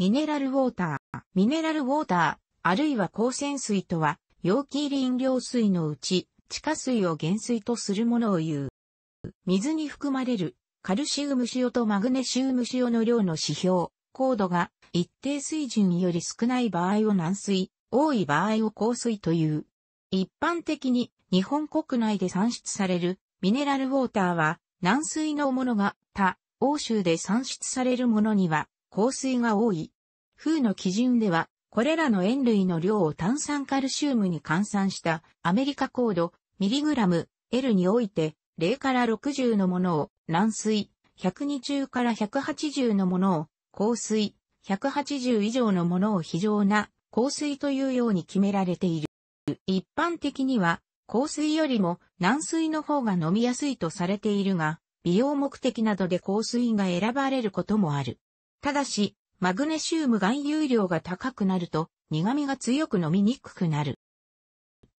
ミネラルウォーター、ミネラルウォーター、あるいは光線水とは、容器入り飲料水のうち、地下水を原水とするものを言う。水に含まれるカルシウム塩とマグネシウム塩の量の指標、高度が一定水準より少ない場合を軟水、多い場合を硬水という。一般的に日本国内で産出されるミネラルウォーターは軟水のものが他、欧州で産出されるものには香水が多い。風の基準では、これらの塩類の量を炭酸カルシウムに換算したアメリカ高度ミリグラム L において0から60のものを軟水120から180のものを硬水180以上のものを非常な硬水というように決められている。一般的には硬水よりも軟水の方が飲みやすいとされているが、美容目的などで硬水が選ばれることもある。ただし、マグネシウム含有量が高くなると苦味が強く飲みにくくなる。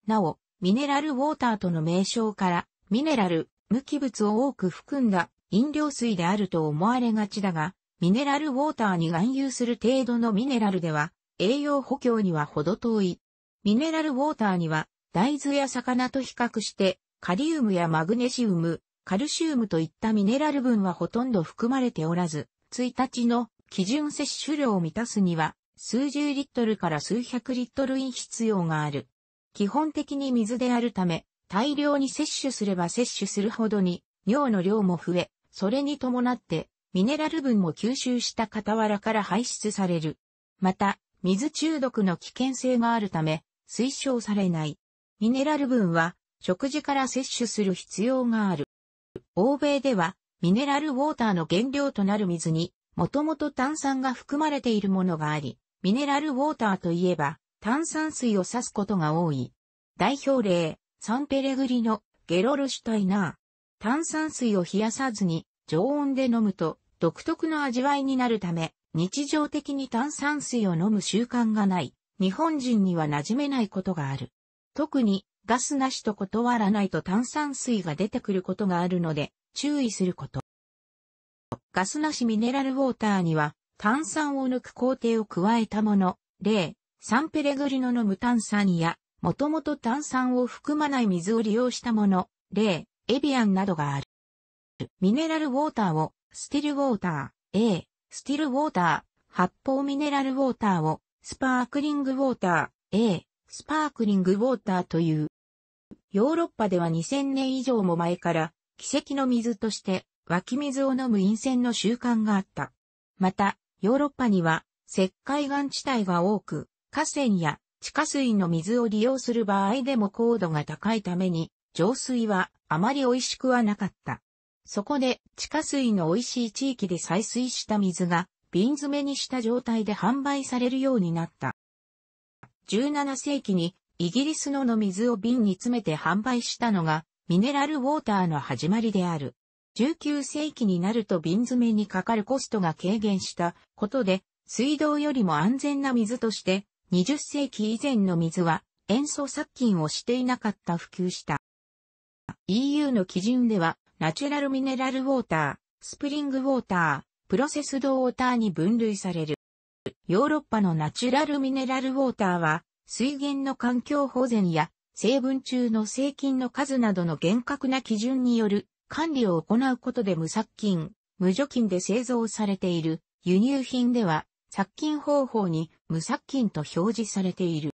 なお、ミネラルウォーターとの名称から、ミネラル、無機物を多く含んだ飲料水であると思われがちだが、ミネラルウォーターに含有する程度のミネラルでは、栄養補強には程遠い。ミネラルウォーターには、大豆や魚と比較して、カリウムやマグネシウム、カルシウムといったミネラル分はほとんど含まれておらず、1日の基準摂取量を満たすには、数十リットルから数百リットルに必要がある。基本的に水であるため、大量に摂取すれば摂取するほどに、尿の量も増え、それに伴って、ミネラル分も吸収した傍らから排出される。また、水中毒の危険性があるため、推奨されない。ミネラル分は、食事から摂取する必要がある。欧米では、ミネラルウォーターの原料となる水に、もともと炭酸が含まれているものがあり、ミネラルウォーターといえば、炭酸水を指すことが多い。代表例、サンペレグリのゲロルシュタイナー。炭酸水を冷やさずに常温で飲むと独特の味わいになるため、日常的に炭酸水を飲む習慣がない、日本人には馴染めないことがある。特にガスなしと断らないと炭酸水が出てくることがあるので、注意すること。ガスなしミネラルウォーターには炭酸を抜く工程を加えたもの、例、サンペレグリノの無炭酸や、もともと炭酸を含まない水を利用したもの、例、エビアンなどがある。ミネラルウォーターを、スティルウォーター、A、スティルウォーター、発泡ミネラルウォーターを、スパークリングウォーター、A、スパークリングウォーターという。ヨーロッパでは2000年以上も前から奇跡の水として湧き水を飲む陰泉の習慣があった。また、ヨーロッパには石灰岩地帯が多く、河川や地下水の水を利用する場合でも高度が高いために、浄水はあまり美味しくはなかった。そこで地下水の美味しい地域で採水した水が瓶詰めにした状態で販売されるようになった。17世紀にイギリスのの水を瓶に詰めて販売したのがミネラルウォーターの始まりである。19世紀になると瓶詰めにかかるコストが軽減したことで、水道よりも安全な水として、20世紀以前の水は塩素殺菌をしていなかった普及した。EU の基準では、ナチュラルミネラルウォーター、スプリングウォーター、プロセスドウォーターに分類される。ヨーロッパのナチュラルミネラルウォーターは、水源の環境保全や成分中の成菌の数などの厳格な基準による管理を行うことで無殺菌、無除菌で製造されている輸入品では殺菌方法に無殺菌と表示されている。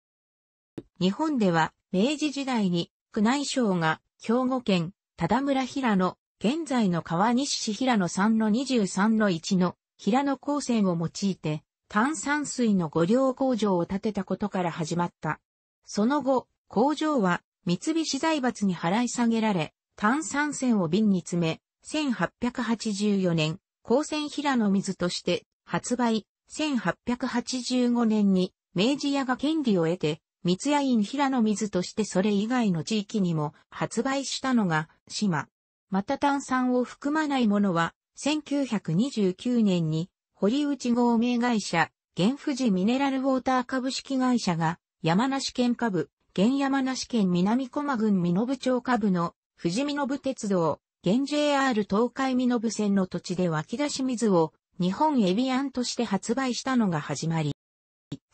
日本では明治時代に宮内省が兵庫県忠村平野、現在の川西市平野3の23の1の平野高専を用いて炭酸水の五稜工場を建てたことから始まった。その後、工場は三菱財閥に払い下げられ、炭酸泉を瓶に詰め、1884年、高泉平野水として発売、1885年に明治屋が権利を得て、三谷院平野水としてそれ以外の地域にも発売したのが島。また炭酸を含まないものは、1929年に堀内合名会社、原富士ミネラルウォーター株式会社が山梨県下部現山梨県南駒郡身延町下部の富士身延鉄道、現 JR 東海身延線の土地で湧き出し水を日本エビアンとして発売したのが始まり、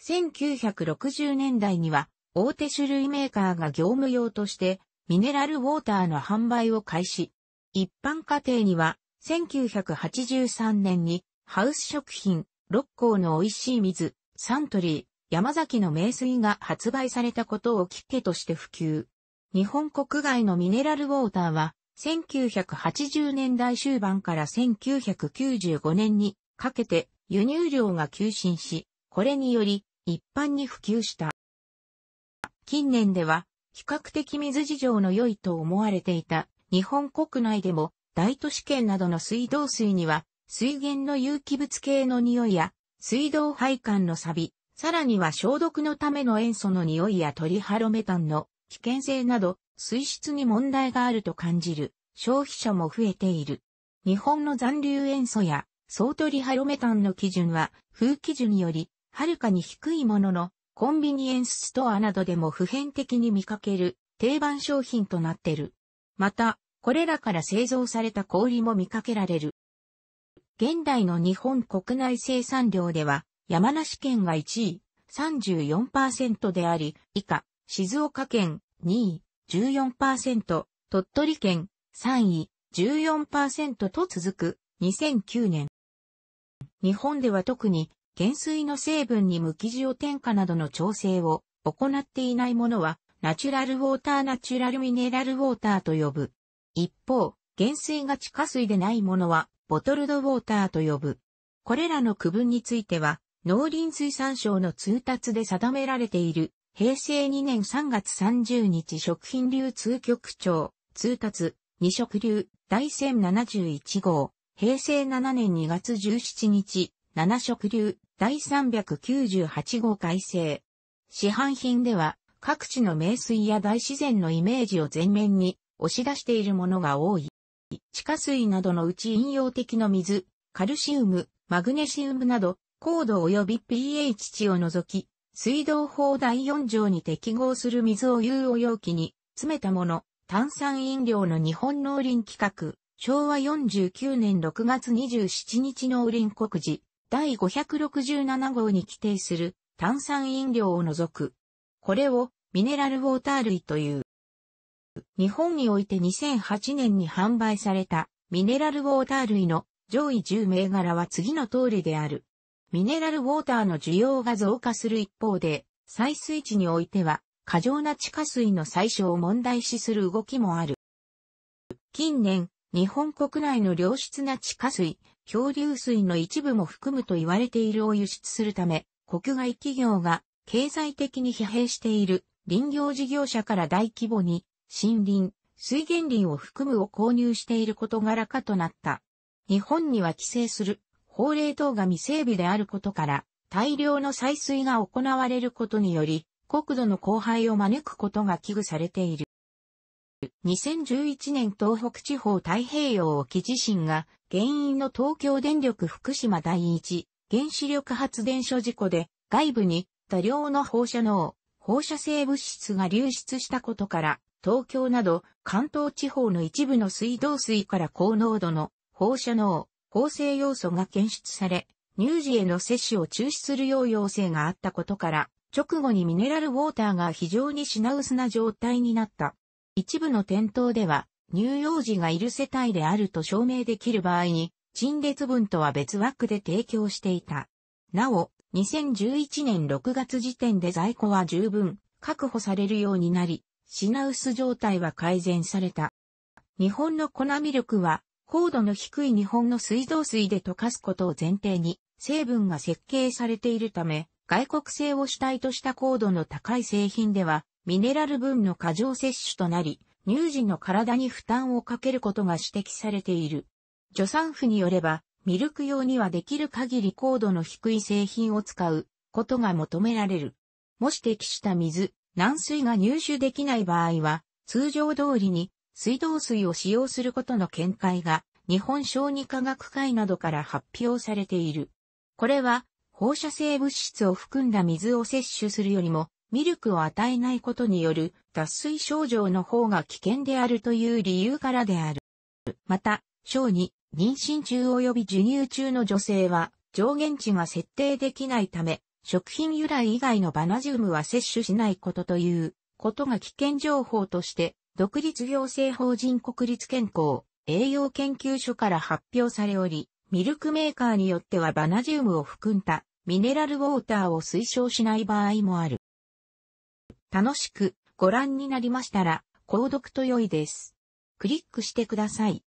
1960年代には大手種類メーカーが業務用としてミネラルウォーターの販売を開始。一般家庭には1983年にハウス食品6校の美味しい水サントリー山崎の名水が発売されたことをきっけとして普及。日本国外のミネラルウォーターは、1980年代終盤から1995年にかけて輸入量が急進し、これにより一般に普及した。近年では、比較的水事情の良いと思われていた日本国内でも大都市圏などの水道水には水源の有機物系の匂いや水道配管の錆、さらには消毒のための塩素の匂いやトリハロメタンの危険性など、水質に問題があると感じる消費者も増えている。日本の残留塩素や総トリハロメタンの基準は、風基準よりはるかに低いものの、コンビニエンスストアなどでも普遍的に見かける定番商品となってる。また、これらから製造された氷も見かけられる。現代の日本国内生産量では、山梨県が1位、34%であり、以下、静岡県2位、14%、鳥取県3位、14%と続く、2009年。日本では特に、減水の成分に無機を添加などの調整を行っていないものは、ナチュラルウォーターナチュラルミネラルウォーターと呼ぶ。一方、減水が地下水でないものは、ボトルドウォーターと呼ぶ。これらの区分については、農林水産省の通達で定められている、平成2年3月30日食品流通局長、通達、二食流、第1071号、平成7年2月17日、七食流、第398号改正。市販品では、各地の名水や大自然のイメージを前面に押し出しているものが多い。地下水などのうち飲用的の水、カルシウム、マグネシウムなど高度及び pH 値を除き、水道法第4条に適合する水を有を容器に詰めたもの、炭酸飲料の日本農林規格、昭和49年6月27日農林告示、第567号に規定する炭酸飲料を除く。これをミネラルウォーター類という。日本において2008年に販売されたミネラルウォーター類の上位10銘柄は次の通りである。ミネラルウォーターの需要が増加する一方で、採水地においては、過剰な地下水の採取を問題視する動きもある。近年、日本国内の良質な地下水、漂流水の一部も含むと言われているを輸出するため、国外企業が経済的に疲弊している林業事業者から大規模に森林、水源林を含むを購入している事柄化となった。日本には規制する高令等が未整備であることから、大量の採水が行われることにより、国土の荒廃を招くことが危惧されている。2011年東北地方太平洋沖地震が原因の東京電力福島第一原子力発電所事故で外部に多量の放射能、放射性物質が流出したことから東京など関東地方の一部の水道水から高濃度の放射能、合成要素が検出され、乳児への摂取を中止するよう要請があったことから、直後にミネラルウォーターが非常に品薄な状態になった。一部の店頭では、乳幼児がいる世帯であると証明できる場合に、陳列分とは別枠で提供していた。なお、2011年6月時点で在庫は十分確保されるようになり、品薄状態は改善された。日本の粉ミルクは高度の低い日本の水道水で溶かすことを前提に、成分が設計されているため、外国製を主体とした高度の高い製品では、ミネラル分の過剰摂取となり、乳児の体に負担をかけることが指摘されている。助産婦によれば、ミルク用にはできる限り高度の低い製品を使うことが求められる。もし適した水、軟水が入手できない場合は、通常通りに水道水を使用することの見解が日本小児科学会などから発表されている。これは放射性物質を含んだ水を摂取するよりもミルクを与えないことによる脱水症状の方が危険であるという理由からである。また、小児、妊娠中及び授乳中の女性は上限値が設定できないため、食品由来以外のバナジウムは摂取しないことということが危険情報として独立行政法人国立健康栄養研究所から発表されおり、ミルクメーカーによってはバナジウムを含んだミネラルウォーターを推奨しない場合もある。楽しくご覧になりましたら、購読と良いです。クリックしてください。